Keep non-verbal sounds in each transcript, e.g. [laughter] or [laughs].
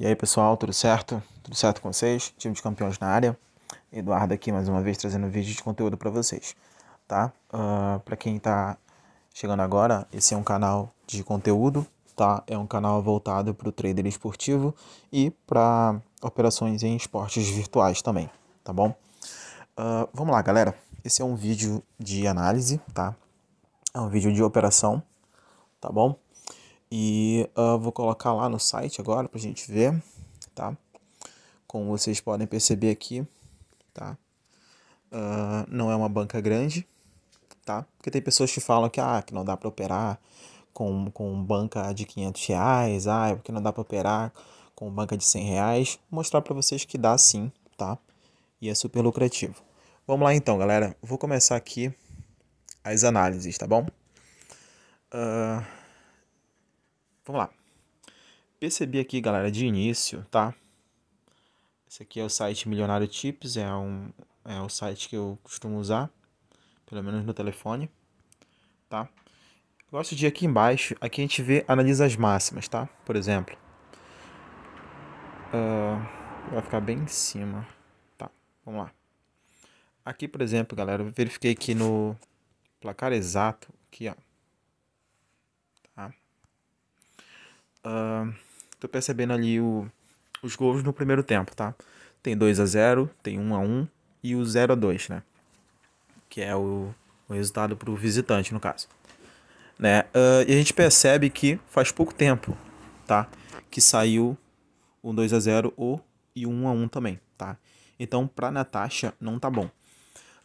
E aí pessoal, tudo certo? Tudo certo com vocês? Time de campeões na área. Eduardo aqui mais uma vez trazendo vídeo de conteúdo para vocês, tá? Uh, ah, para quem está chegando agora, esse é um canal de conteúdo, tá? É um canal voltado para o trader esportivo e para operações em esportes virtuais também, tá bom? Uh, vamos lá, galera. Esse é um vídeo de análise, tá? É um vídeo de operação, tá bom? E uh, vou colocar lá no site agora para a gente ver, tá? Como vocês podem perceber aqui, tá? Uh, não é uma banca grande, tá? Porque tem pessoas que falam que, ah, que não dá para operar com, com banca de 500 reais, ah, é porque não dá para operar com banca de 100 reais. Vou mostrar para vocês que dá sim, tá? E é super lucrativo. Vamos lá então, galera. Vou começar aqui as análises, tá bom? Uh, Vamos lá. Percebi aqui, galera, de início, tá? Esse aqui é o site Milionário Tips, é um é o site que eu costumo usar, pelo menos no telefone, tá? gosto de ir aqui embaixo, aqui a gente vê, analisa as máximas, tá? Por exemplo, uh, vai ficar bem em cima, tá? Vamos lá. Aqui, por exemplo, galera, eu verifiquei aqui no placar exato, aqui, ó. Uh, tô percebendo ali o, os gols no primeiro tempo, tá? Tem 2 a 0 tem 1 a 1 e o 0 a 2 né? Que é o, o resultado pro visitante, no caso. Né? Uh, e a gente percebe que faz pouco tempo, tá? Que saiu o 2 a 0 o, e o 1 a 1 também, tá? Então, pra Natasha, não tá bom.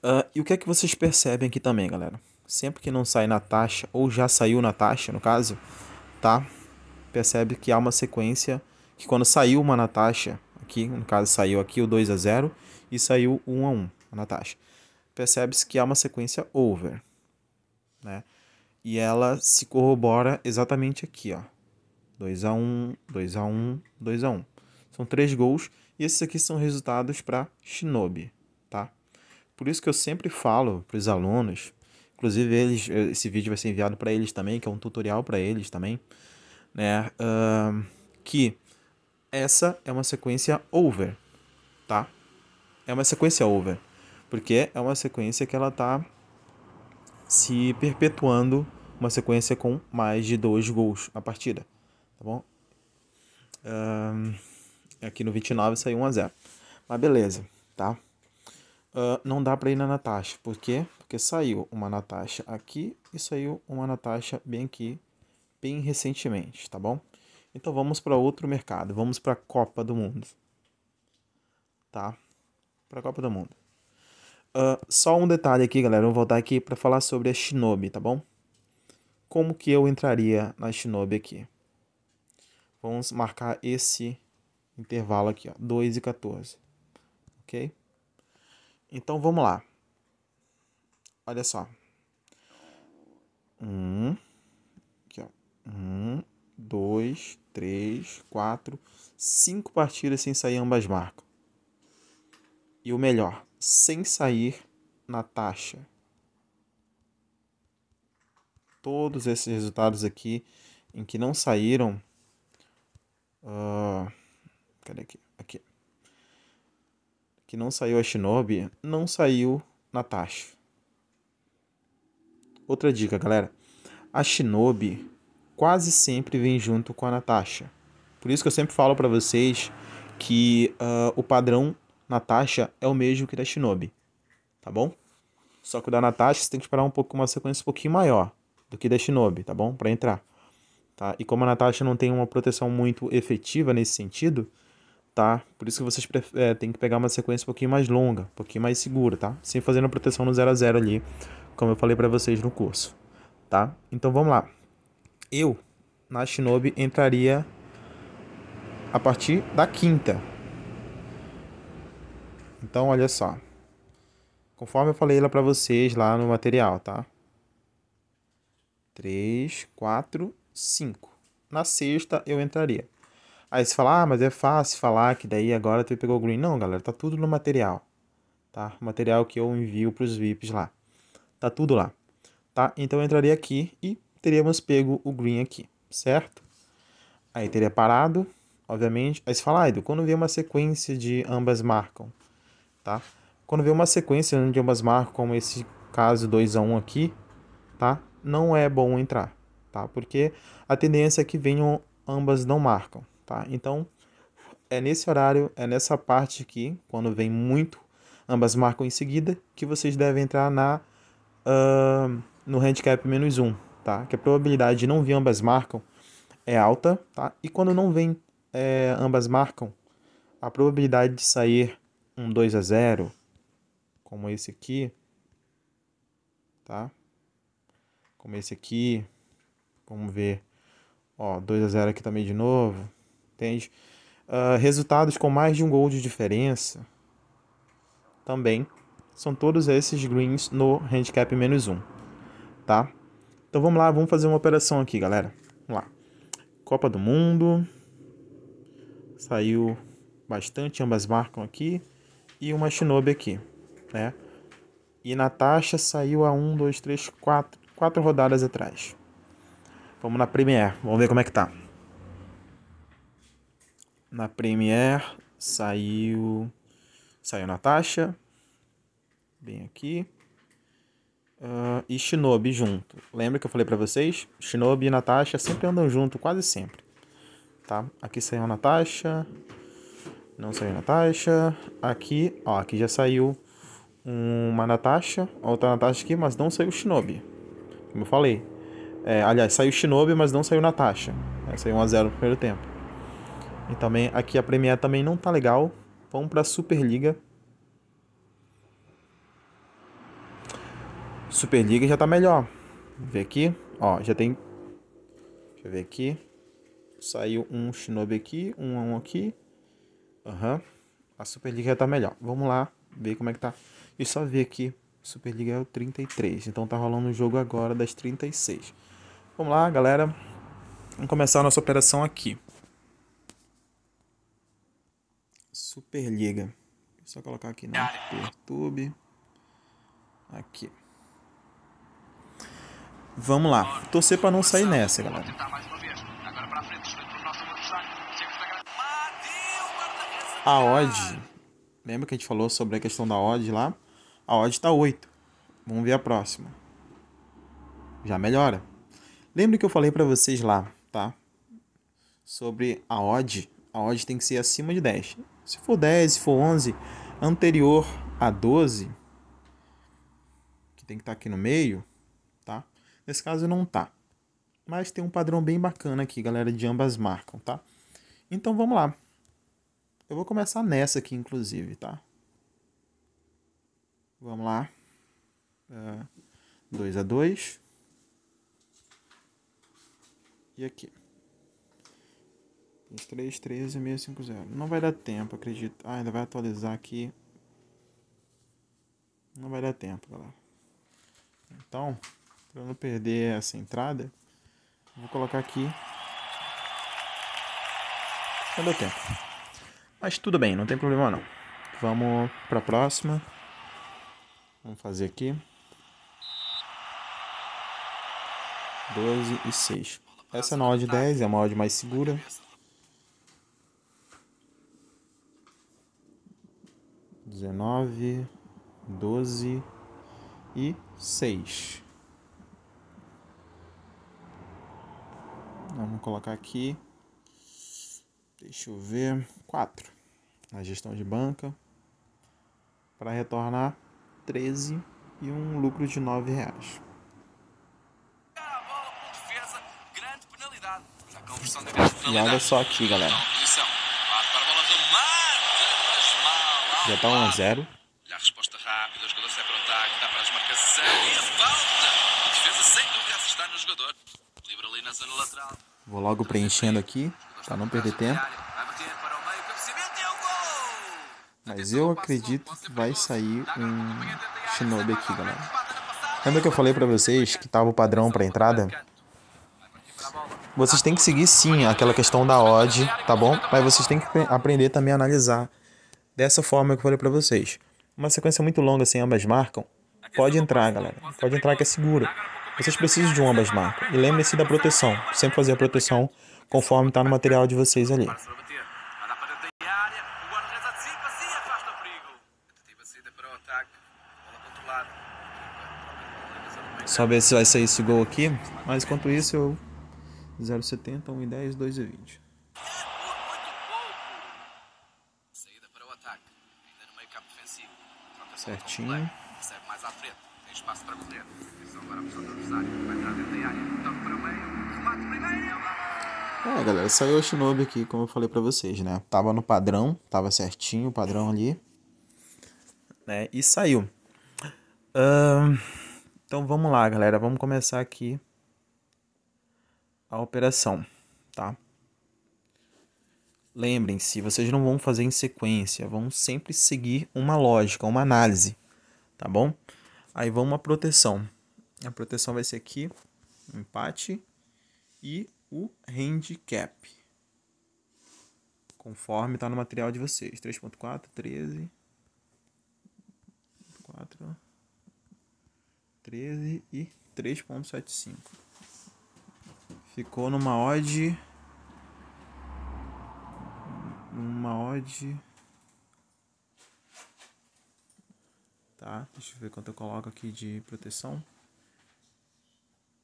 Uh, e o que é que vocês percebem aqui também, galera? Sempre que não sai Natasha, ou já saiu Natasha, no caso, tá? percebe que há uma sequência que quando saiu uma Natasha, aqui, no caso saiu aqui o 2 a 0 e saiu 1 a 1 a Natasha. Percebe-se que há uma sequência over, né? E ela se corrobora exatamente aqui, ó. 2 a 1, 2 a 1, 2 a 1. São três gols e esses aqui são resultados para Shinobi, tá? Por isso que eu sempre falo para os alunos, inclusive eles, esse vídeo vai ser enviado para eles também, que é um tutorial para eles também né? Uh, que essa é uma sequência over, tá? É uma sequência over, porque é uma sequência que ela tá se perpetuando uma sequência com mais de dois gols a partida, tá bom? Uh, aqui no 29 saiu 1 a 0 mas beleza, tá? Uh, não dá para ir na Natasha, por quê? Porque saiu uma Natasha aqui e saiu uma Natasha bem aqui bem recentemente, tá bom? Então vamos para outro mercado, vamos para a Copa do Mundo. Tá? Para a Copa do Mundo. Uh, só um detalhe aqui, galera, vou voltar aqui para falar sobre a Shinobi, tá bom? Como que eu entraria na Shinobi aqui? Vamos marcar esse intervalo aqui, ó, 2 e 14. OK? Então vamos lá. Olha só. Um um, dois, três, quatro, cinco partidas sem sair ambas marcas. E o melhor, sem sair na taxa. Todos esses resultados aqui em que não saíram. Uh, cadê aqui? Aqui. Que não saiu a Shinobi, não saiu na taxa. Outra dica, galera. A Shinobi quase sempre vem junto com a Natasha. Por isso que eu sempre falo para vocês que uh, o padrão Natasha é o mesmo que da Shinobi, tá bom? Só que o da Natasha você tem que esperar um pouco, uma sequência um pouquinho maior do que da Shinobi, tá bom? Para entrar. Tá? E como a Natasha não tem uma proteção muito efetiva nesse sentido, tá? Por isso que vocês é, têm que pegar uma sequência um pouquinho mais longa, um pouquinho mais segura, tá? Sem fazer uma proteção no 0 a 0 ali, como eu falei para vocês no curso, tá? Então vamos lá eu, na Shinobi, entraria a partir da quinta. Então, olha só. Conforme eu falei lá para vocês lá no material, tá? 3, 4, 5. Na sexta eu entraria. Aí você fala, ah, mas é fácil falar que daí agora tu pegou o green. Não, galera, tá tudo no material, tá? O material que eu envio para os VIPs lá. Tá tudo lá, tá? Então eu entraria aqui e teríamos pego o green aqui, certo? Aí teria parado, obviamente. Aí você fala, ah, Edu, quando vê uma sequência de ambas marcam, tá? Quando vê uma sequência onde ambas marcam, como esse caso 2 a 1 um aqui, tá? Não é bom entrar, tá? Porque a tendência é que venham ambas não marcam, tá? Então, é nesse horário, é nessa parte aqui, quando vem muito, ambas marcam em seguida, que vocês devem entrar na uh, no handicap menos 1, tá? Que a probabilidade de não vir ambas marcam é alta, tá? E quando não vem é, ambas marcam, a probabilidade de sair um 2 a 0, como esse aqui, tá? Como esse aqui, vamos ver, ó, 2 a 0 aqui também de novo, entende? Uh, resultados com mais de um gol de diferença também são todos esses greens no handicap menos um, tá? Então vamos lá, vamos fazer uma operação aqui, galera. Vamos lá. Copa do Mundo. Saiu bastante, ambas marcam aqui. E uma Shinobi aqui, né? E Natasha saiu a 1, 2, 3, 4, 4 rodadas atrás. Vamos na Premier, vamos ver como é que tá. Na Premier saiu saiu Natasha Bem aqui uh, e Shinobi junto. Lembra que eu falei para vocês? Shinobi e Natasha sempre andam junto, quase sempre. Tá? Aqui saiu a Natasha. Não saiu a Natasha. Aqui, ó, aqui já saiu uma Natasha, outra Natasha aqui, mas não saiu o Shinobi. Como eu falei. É, aliás, saiu o Shinobi, mas não saiu Natasha. É, saiu 1x0 no primeiro tempo. E também aqui a Premier também não tá legal. Vamos pra Superliga. Superliga já tá melhor. ver aqui, ó, já tem. Deixa eu ver aqui. Saiu um Shinobi aqui, um a um aqui. Aham. Uhum. A Superliga já tá melhor. Vamos lá ver como é que tá. E só ver aqui, Superliga é o 33. Então tá rolando o um jogo agora das 36. Vamos lá, galera. Vamos começar a nossa operação aqui. Superliga. Só colocar aqui no né? YouTube, Aqui. Vamos lá. Torcer para não sair nessa, galera. Tá a odd. Lembra que a gente falou sobre a questão da odd lá? A odd está 8. Vamos ver a próxima. Já melhora. Lembra que eu falei para vocês lá, tá? Sobre a odd. A odd tem que ser acima de 10. Se for 10, se for 11, anterior a 12, que tem que estar tá aqui no meio, tá? Nesse caso não tá. Mas tem um padrão bem bacana aqui, galera, de ambas marcam, tá? Então vamos lá. Eu vou começar nessa aqui, inclusive, tá? Vamos lá. 2 é, uh, a 2. E aqui. 23, 13, 650. Não vai dar tempo, acredito. Ah, ainda vai atualizar aqui. Não vai dar tempo, galera. Então, para não perder essa entrada, vou colocar aqui. Não deu tempo. Mas tudo bem, não tem problema não. Vamos para a próxima. Vamos fazer aqui. 12 e 6. Essa é uma odd 10, é uma odd mais segura. Dezenove, doze e seis. Vamos colocar aqui. Deixa eu ver. 4. Na gestão de banca. Para retornar 13 e um lucro de 9 reais. E olha só aqui, galera. Já tá 1 a 0. Vou logo preenchendo aqui, para não perder tempo. Mas eu acredito que vai sair um Shinobi aqui, galera. Lembra que eu falei pra vocês que tava o padrão pra entrada? Vocês têm que seguir sim aquela questão da odd, tá bom? Mas vocês têm que aprender também a analisar dessa forma que eu falei pra vocês. Uma sequência muito longa sem assim, ambas marcam, pode entrar, galera. Pode entrar que é seguro. Vocês precisam de ambas marcas. E lembre-se da proteção. Sempre fazer a proteção conforme está no material de vocês ali. Só ver se vai sair esse gol aqui. Mas enquanto isso, eu 0,70, 1,10, 2,20. Certinho. Recebe mais à frente. Tem espaço para correr. É, é, galera, saiu o Shinobi aqui, como eu falei pra vocês, né? Tava no padrão, tava certinho o padrão ali. Né? E saiu. Uh, então vamos lá, galera. Vamos começar aqui a operação, tá? Lembrem-se, vocês não vão fazer em sequência. Vão sempre seguir uma lógica, uma análise, tá bom? Aí vamos à proteção. A proteção vai ser aqui, empate e o handicap. Conforme está no material de vocês. 3.4, 13. 4, 13 e 3.75. Ficou numa odd. Uma odd. Tá? Deixa eu ver quanto eu coloco aqui de proteção.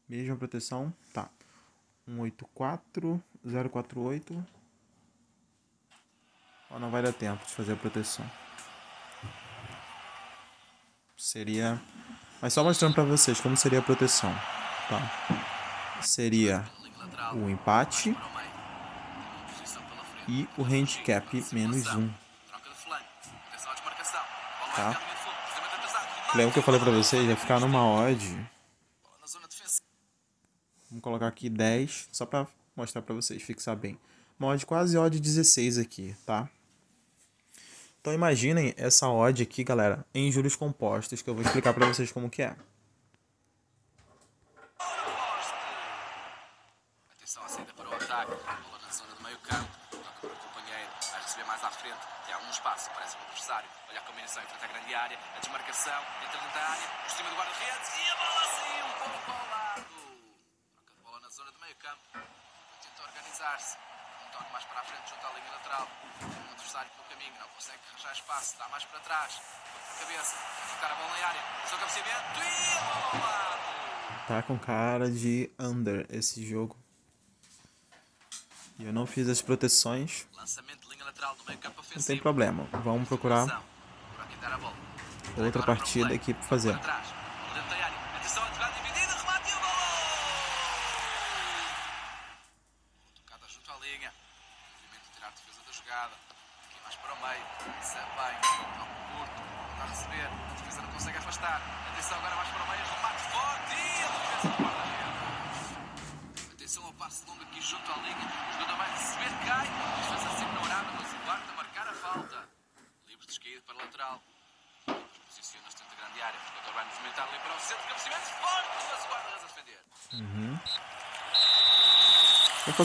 Mesma proteção, tá. 184, 048. Ó, não vai dar tempo de fazer a proteção. Seria... Mas só mostrando para vocês como seria a proteção, tá? Seria o empate e o handicap menos Um. Tá? Lembra que eu falei para vocês? Ia ficar numa odd Vamos colocar aqui 10, só para mostrar para vocês, fixar bem. Uma quase odd 16 aqui, tá? Então imaginem essa odd aqui, galera, em juros compostos, que eu vou explicar para vocês como que é. Atenção, a saída para o ataque, bola na zona do meio campo, para o companheiro, vai receber mais à frente, espaço, parece adversário, olha a combinação entre a grande área, a desmarcação, entra dentro da área, por cima do guarda-redes e a bola campo. Tenta organizar-se. Um toque mais para a frente junto à linha lateral. Um adversário pelo caminho, não consegue arranjar espaço, dá mais para trás. Cabeça, vai ficar a bola na área. O seu cabeceamento e a bola ao lado. Tá com cara de under esse jogo. E eu não fiz as proteções. Não tem problema. Vamos procurar outra partida aqui para fazer.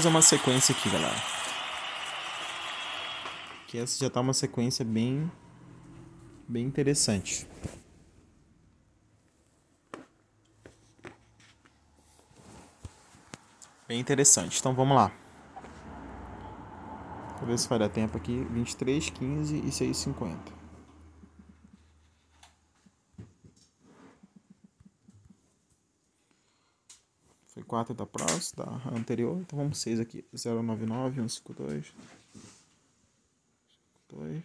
fazer uma sequência aqui, galera. Que essa já tá uma sequência bem... Bem interessante. Bem interessante. Então vamos lá. Vou ver se vai dar tempo aqui. 23, 15 e 6,50. 4 da próxima, da tá? anterior. Então vamos 6 aqui. 099, 152. 2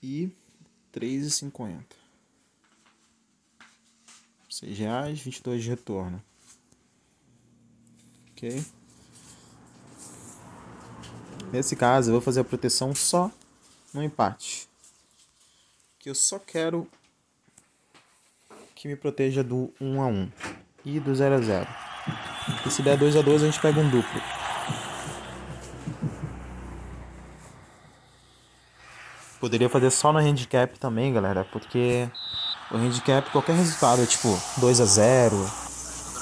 e 3,50. 6 reais, 22 de retorno. Ok? Nesse caso, eu vou fazer a proteção só no empate. Que eu só quero que me proteja do 1 a 1 e do 0 a 0. E se der 2 a 2 a gente pega um duplo. Poderia fazer só no handicap também, galera, porque o handicap, qualquer resultado, é tipo 2 a 0,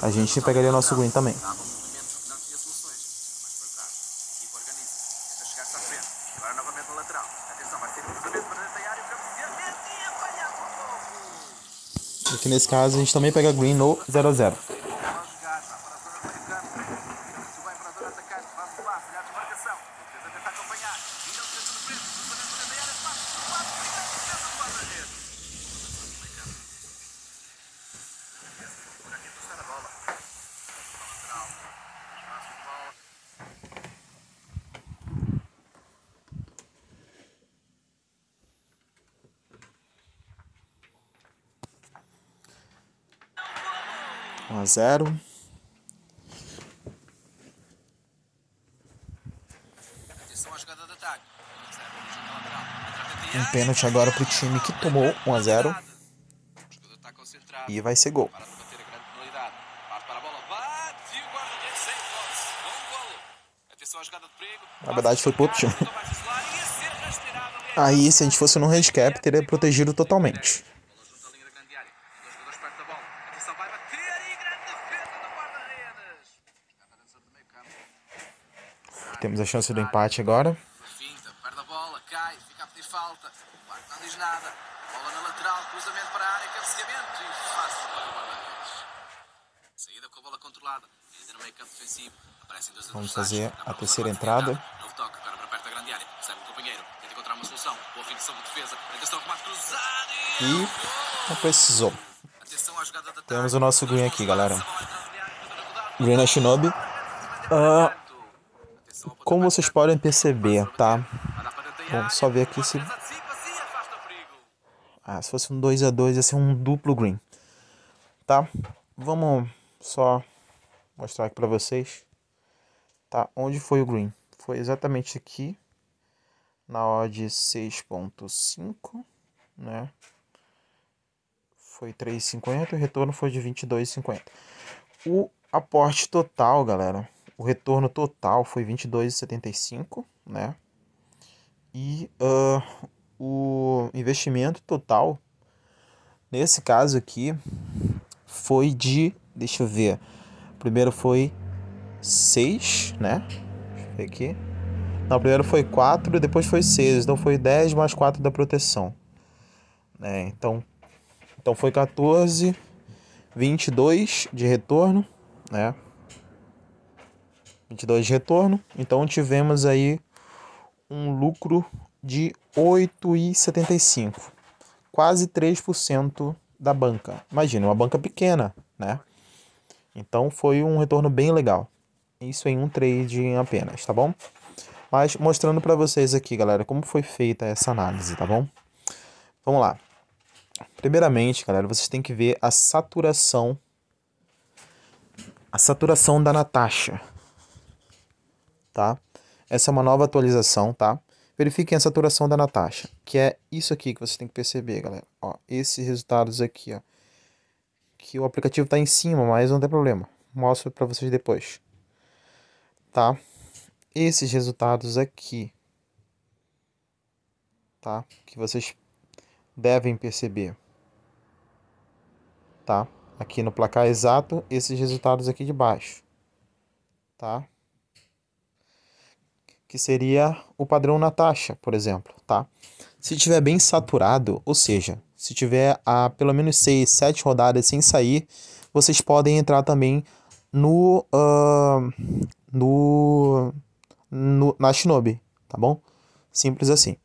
a gente pegaria o nosso win também. Tá Agora novamente no lateral. Atenção, vai ser um cruzamento para dentro da área para o que nesse caso a gente também pega green no 00. 0. Um pênalti agora para o time que tomou 1 a 0 e vai ser gol. Na verdade foi pro outro time. [laughs] Aí se a gente fosse no handicap teria protegido totalmente. temos a chance do empate agora. Finta, perde a bola, cai, fica a pedir falta. O Marco não diz nada. Bola na lateral, cruzamento para a área, cabeceamento e para o guarda-redes. Saída com a bola controlada, ainda no meio campo defensivo. Aparecem dois Vamos fazer a terceira entrada. Novo toque para perto da grande área. Recebe o companheiro, tenta encontrar uma solução. Boa de defesa, atenção, remate cruzado e. É não precisou. Temos o nosso green aqui, galera. Green é Shinobi. Uh, como vocês podem perceber, tá? só ver aqui se... Ah, se fosse um 2x2 ia ser um duplo green. Tá? Vamos só mostrar aqui pra vocês. Tá? Onde foi o green? Foi exatamente aqui. Na odd 6.5, né? Foi 3,50 e o retorno foi de 22,50. O aporte total, galera o retorno total foi 22,75, né? E uh, o investimento total, nesse caso aqui, foi de, deixa eu ver, primeiro foi 6, né? Deixa eu ver aqui. Não, primeiro foi 4, depois foi 6, então foi 10 mais 4 da proteção. Né? Então, então foi 14, 22 de retorno, né? 22 de retorno. Então tivemos aí um lucro de 8,75, quase 3% da banca. Imagina, uma banca pequena, né? Então foi um retorno bem legal. Isso em um trade apenas, tá bom? Mas mostrando para vocês aqui, galera, como foi feita essa análise, tá bom? Vamos lá. Primeiramente, galera, vocês têm que ver a saturação a saturação da Natasha, tá? Essa é uma nova atualização, tá? Verifiquem a saturação da Natasha, que é isso aqui que você tem que perceber, galera. Ó, esses resultados aqui, ó. Que o aplicativo está em cima, mas não tem problema. Mostro para vocês depois. Tá? Esses resultados aqui, tá? Que vocês devem perceber, tá? Aqui no placar exato, esses resultados aqui de baixo, tá? que seria o padrão Natasha, por exemplo, tá? Se tiver bem saturado, ou seja, se tiver a pelo menos 6, 7 rodadas sem sair, vocês podem entrar também no uh, no, no na Shinobi, tá bom? Simples assim.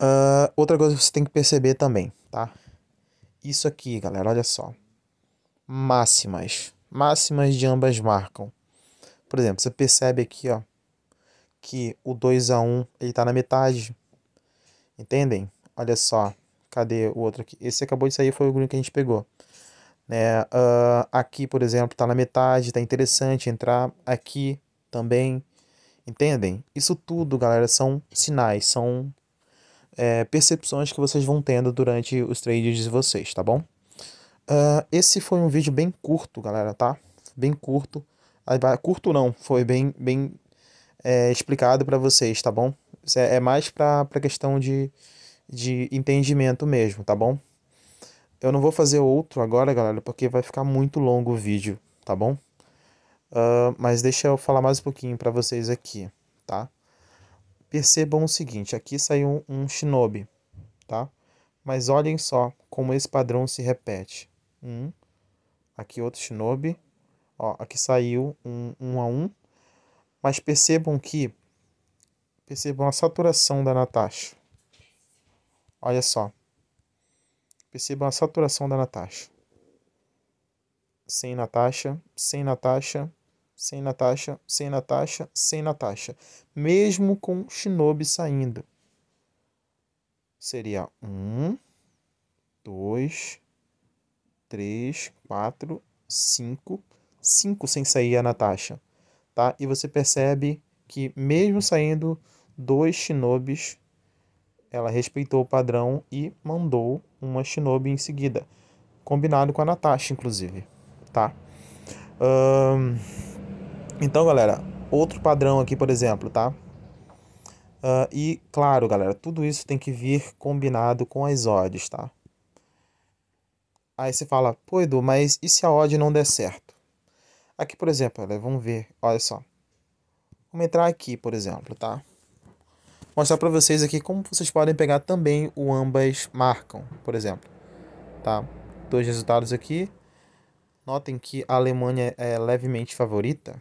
Uh, outra coisa que você tem que perceber também, tá? Isso aqui, galera, olha só. Máximas. Máximas de ambas marcam. Por exemplo, você percebe aqui, ó que o 2 a 1 ele tá na metade. Entendem? Olha só. Cadê o outro aqui? Esse acabou de sair, foi o green que a gente pegou. Né? Uh, aqui, por exemplo, está na metade, está interessante entrar. Aqui também. Entendem? Isso tudo, galera, são sinais, são é, percepções que vocês vão tendo durante os trades de vocês, tá bom? Uh, esse foi um vídeo bem curto, galera, tá? Bem curto. Ah, curto não, foi bem, bem é, explicado para vocês, tá bom? É, é mais para questão de, de entendimento mesmo, tá bom? Eu não vou fazer outro agora, galera, porque vai ficar muito longo o vídeo, tá bom? Uh, mas deixa eu falar mais um pouquinho para vocês aqui, tá? Percebam o seguinte, aqui saiu um, um shinobi, tá? Mas olhem só como esse padrão se repete. Um, aqui outro shinobi, ó, aqui saiu um, um a um, mas percebam que percebam a saturação da Natasha. Olha só. Percebam a saturação da Natasha. Sem Natasha, sem Natasha, sem Natasha, sem Natasha, sem Natasha. Mesmo com Shinobi saindo. Seria um, dois, três, quatro, cinco. Cinco sem sair a Natasha tá? E você percebe que mesmo saindo dois shinobis, ela respeitou o padrão e mandou uma shinobi em seguida, combinado com a Natasha, inclusive, tá? então, galera, outro padrão aqui, por exemplo, tá? Uh, e claro, galera, tudo isso tem que vir combinado com as odds, tá? Aí você fala, pô Edu, mas e se a odd não der certo? Aqui, por exemplo, vamos ver, olha só. Vamos entrar aqui, por exemplo, tá? mostrar para vocês aqui como vocês podem pegar também o ambas marcam, por exemplo. Tá? Dois resultados aqui. Notem que a Alemanha é levemente favorita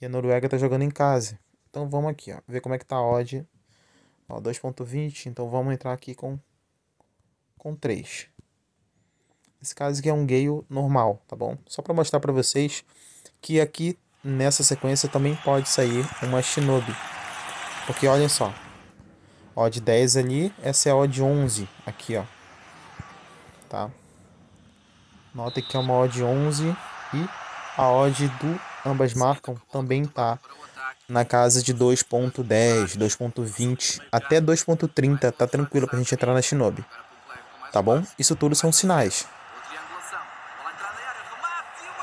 e a Noruega está jogando em casa. Então vamos aqui, ó, ver como é que tá a odd. 2.20, então vamos entrar aqui com com 3. Esse caso aqui é um gale normal, tá bom? Só para mostrar para vocês que aqui nessa sequência também pode sair uma Shinobi. Porque olhem só, ó de 10 ali, essa é a ó de 11 aqui, ó. Tá? Notem que é uma ó de 11 e a odd do ambas marcam também tá na casa de 2.10, 2.20, até 2.30, tá tranquilo pra gente entrar na Shinobi. Tá bom? Isso tudo são sinais.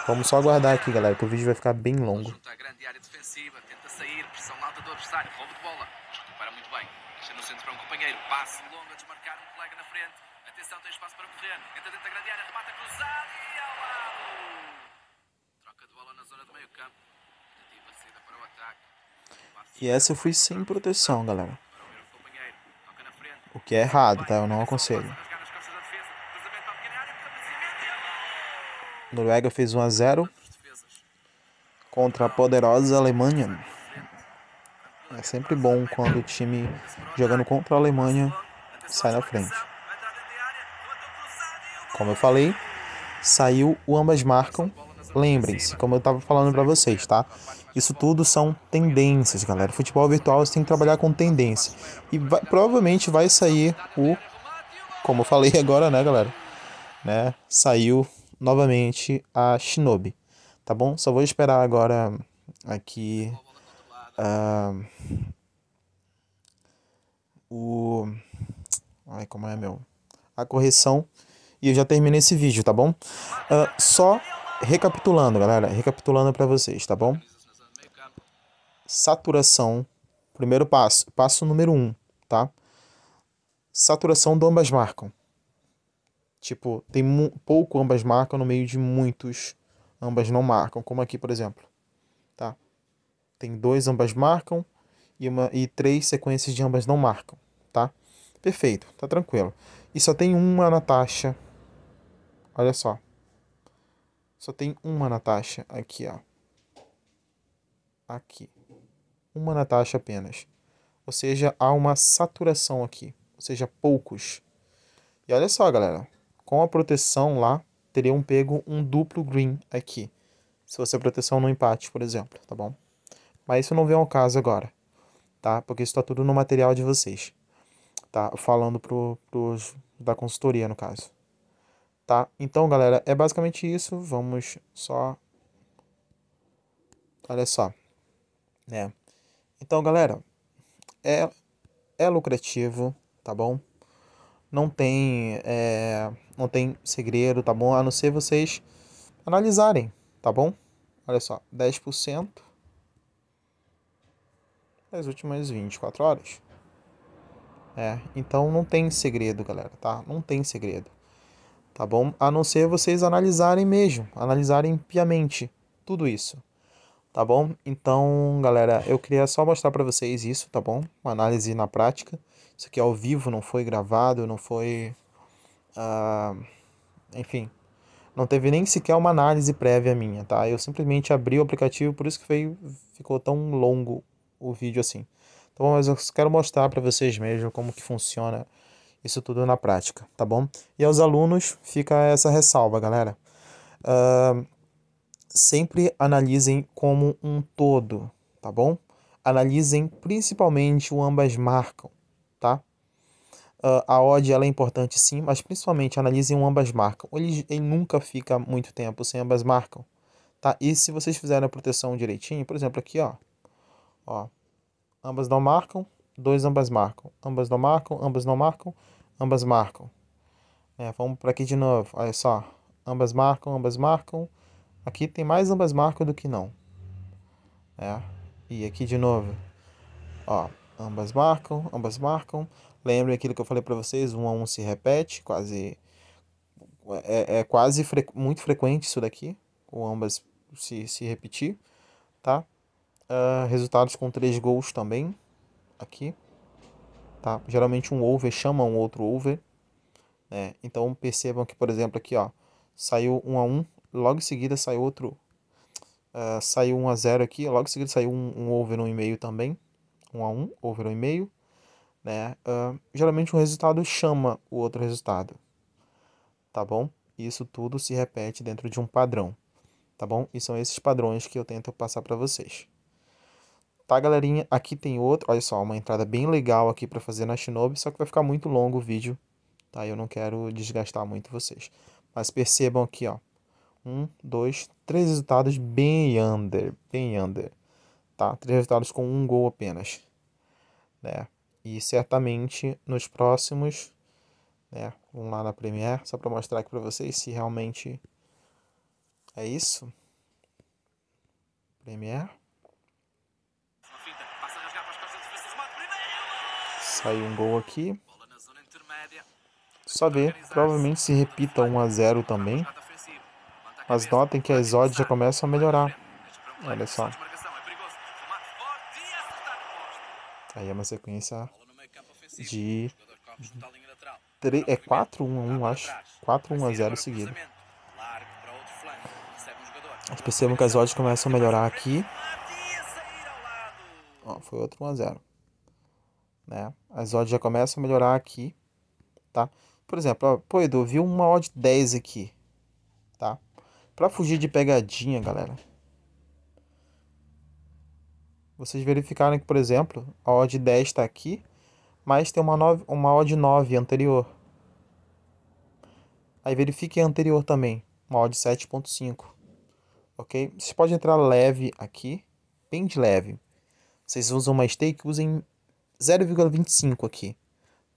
Vamos só aguardar aqui, galera, que o vídeo vai ficar bem longo. E essa eu fui sem proteção, galera. O que é errado, tá? Eu não aconselho. Noruega fez 1 a 0 contra a poderosa Alemanha. É sempre bom quando o time jogando contra a Alemanha sai na frente. Como eu falei, saiu o ambas marcam. Lembrem-se, como eu estava falando para vocês, tá? Isso tudo são tendências, galera. Futebol virtual você tem que trabalhar com tendência. E vai, provavelmente vai sair o. Como eu falei [laughs] agora, né, galera? Né? Saiu novamente a Shinobi, tá bom? Só vou esperar agora aqui uh, o ai como é meu a correção e eu já terminei esse vídeo, tá bom? Uh, só recapitulando, galera, recapitulando para vocês, tá bom? Saturação, primeiro passo, passo número um, tá? Saturação de ambas marcam. Tipo, tem pouco ambas marcam no meio de muitos ambas não marcam, como aqui, por exemplo. Tá? Tem dois ambas marcam e uma e três sequências de ambas não marcam, tá? Perfeito, tá tranquilo. E só tem uma Natasha. Olha só. Só tem uma Natasha aqui, ó. Aqui. Uma Natasha apenas. Ou seja, há uma saturação aqui. Ou seja, poucos. E olha só, galera com a proteção lá, teriam pego um duplo green aqui. Se fosse a proteção no empate, por exemplo, tá bom? Mas isso não vem ao caso agora, tá? Porque isso tá tudo no material de vocês, tá? Falando pro, pros da consultoria, no caso. Tá? Então, galera, é basicamente isso. Vamos só... Olha só. Né? Então, galera, é, é lucrativo, tá bom? não tem, é, não tem segredo, tá bom? A não ser vocês analisarem, tá bom? Olha só, 10% das últimas 24 horas. É, então não tem segredo, galera, tá? Não tem segredo. Tá bom? A não ser vocês analisarem mesmo, analisarem piamente tudo isso. Tá bom? Então, galera, eu queria só mostrar para vocês isso, tá bom? Uma análise na prática isso aqui é ao vivo, não foi gravado, não foi. Uh, enfim, não teve nem sequer uma análise prévia minha, tá? Eu simplesmente abri o aplicativo, por isso que foi, ficou tão longo o vídeo assim. Então, Mas eu quero mostrar para vocês mesmo como que funciona isso tudo na prática, tá bom? E aos alunos fica essa ressalva, galera. Uh, sempre analisem como um todo, tá bom? Analisem principalmente o ambas marcam. Uh, a odd ela é importante sim, mas principalmente analisem ambas marcam. Ele, ele nunca fica muito tempo sem ambas marcam. Tá? E se vocês fizerem a proteção direitinho, por exemplo, aqui, ó, ó ambas não marcam, dois ambas marcam, ambas não marcam, ambas não marcam, ambas marcam. É, vamos para aqui de novo, olha só, ambas marcam, ambas marcam. Aqui tem mais ambas marcam do que não. É, e aqui de novo, ó, ambas marcam, ambas marcam. Lembre aquilo que eu falei para vocês, um a um se repete, quase é, é quase fre, muito frequente isso daqui, o ambas se, se repetir, tá? Uh, resultados com três gols também, aqui, tá? Geralmente um over chama um outro over, né? Então percebam que, por exemplo, aqui, ó, saiu um a um, logo em seguida saiu outro, uh, saiu um a zero aqui, logo em seguida saiu um, um over no e-mail também, um a um, over no e-mail, né? Uh, geralmente um resultado chama o outro resultado, tá bom? Isso tudo se repete dentro de um padrão, tá bom? E são esses padrões que eu tento passar para vocês. Tá, galerinha? Aqui tem outro, olha só, uma entrada bem legal aqui para fazer na Shinobi, só que vai ficar muito longo o vídeo, tá? Eu não quero desgastar muito vocês. Mas percebam aqui, ó. Um, dois, três resultados bem under, bem under, tá? Três resultados com um gol apenas, né? E certamente nos próximos, né, vamos lá na Premiere, só para mostrar aqui para vocês se realmente é isso. Premiere. Saiu um gol aqui. Só ver, provavelmente se repita 1 a 0 também. Mas notem que as odds já começam a melhorar. Olha só. Aí é uma sequência de. Tre... É 4-1-1, acho. 4-1-0 seguido. As percebam que as odds começam a melhorar aqui. Ó, foi outro 1x0. Né? As odds já começam a melhorar aqui. Tá? Por exemplo, ó, pô, Edu, viu uma odd 10 aqui. Tá? Pra fugir de pegadinha, galera. Vocês verificaram que, por exemplo, a odd 10 está aqui, mas tem uma, 9, uma odd 9 anterior. Aí verifique a anterior também, uma odd 7.5. Ok? Vocês podem entrar leve aqui, bem de leve. Vocês usam uma stake, usem 0,25 aqui,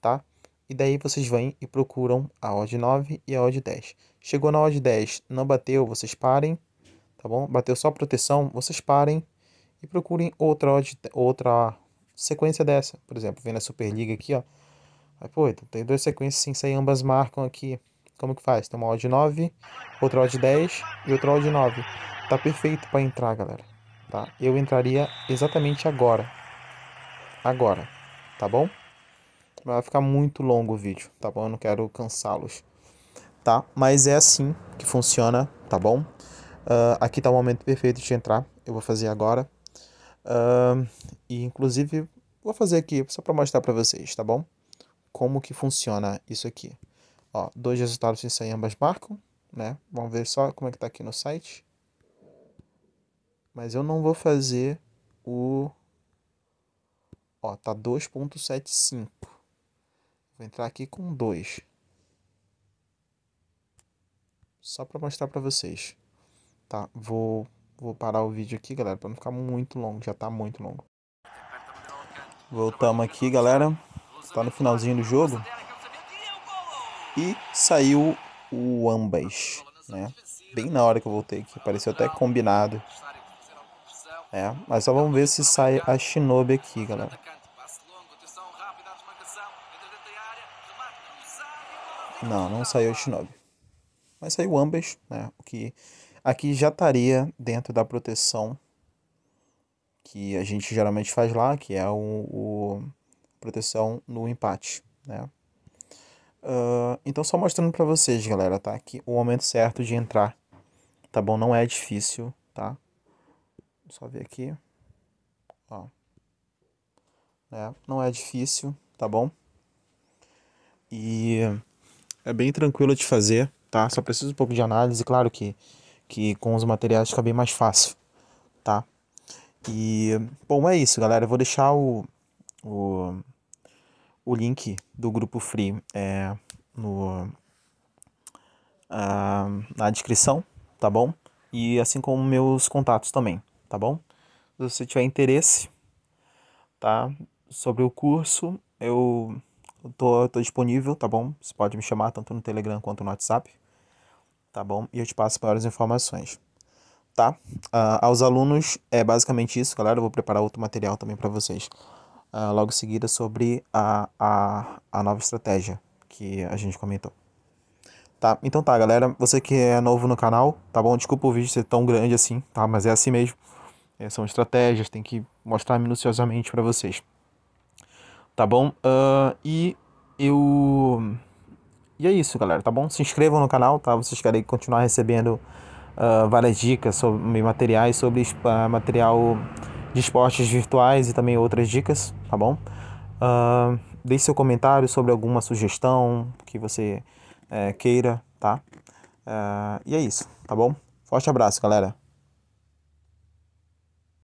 tá? E daí vocês vêm e procuram a odd 9 e a odd 10. Chegou na odd 10, não bateu, vocês parem, tá bom? Bateu só proteção, vocês parem e procurem outra, outra sequência dessa. Por exemplo, vendo a Superliga aqui, ó. Aí, pô, então tem duas sequências assim, sem sair, ambas marcam aqui. Como que faz? Tem uma odd 9, outra odd 10 e outra odd 9. Tá perfeito para entrar, galera. Tá? Eu entraria exatamente agora. Agora, tá bom? Vai ficar muito longo o vídeo, tá bom? Eu não quero cansá-los, tá? Mas é assim que funciona, tá bom? Uh, aqui tá o momento perfeito de entrar. Eu vou fazer agora. Uh, e inclusive vou fazer aqui só para mostrar para vocês, tá bom? Como que funciona isso aqui. Ó, dois resultados sem sair ambas marcam, né? Vamos ver só como é que tá aqui no site. Mas eu não vou fazer o... Ó, tá 2.75. Vou entrar aqui com 2. Só para mostrar para vocês. Tá, vou Vou parar o vídeo aqui, galera, para não ficar muito longo. Já tá muito longo. Voltamos aqui, galera. Tá no finalzinho do jogo. E saiu o ambas, né? Bem na hora que eu voltei aqui. Pareceu até combinado. É, mas só vamos ver se sai a Shinobi aqui, galera. Não, não saiu a Shinobi. Mas saiu o ambas, né? O que Aqui já estaria dentro da proteção que a gente geralmente faz lá, que é o, o proteção no empate, né? Uh, então, só mostrando para vocês, galera, tá? Que o momento certo de entrar, tá bom? Não é difícil, tá? Só ver aqui. Ó. né? não é difícil, tá bom? E é bem tranquilo de fazer, tá? Só precisa um pouco de análise, claro que que com os materiais fica bem mais fácil, tá? E, bom, é isso, galera. Eu vou deixar o, o, o link do grupo Free é, no, uh, na descrição, tá bom? E assim como meus contatos também, tá bom? Se você tiver interesse, tá? Sobre o curso, eu tô, tô disponível, tá bom? Você pode me chamar tanto no Telegram quanto no WhatsApp tá bom? E eu te passo maiores informações, tá? Uh, aos alunos é basicamente isso, galera. Eu vou preparar outro material também para vocês. Uh, logo em seguida sobre a, a, a nova estratégia que a gente comentou. Tá, então tá, galera. Você que é novo no canal, tá bom? Desculpa o vídeo ser tão grande assim, tá? Mas é assim mesmo. É, são estratégias, tem que mostrar minuciosamente para vocês. Tá bom? Uh, e eu e é isso, galera, tá bom? Se inscrevam no canal, tá? Vocês querem continuar recebendo uh, várias dicas sobre materiais, sobre uh, material de esportes virtuais e também outras dicas, tá bom? Uh, deixe seu comentário sobre alguma sugestão que você uh, queira, tá? Uh, e é isso, tá bom? Forte abraço, galera!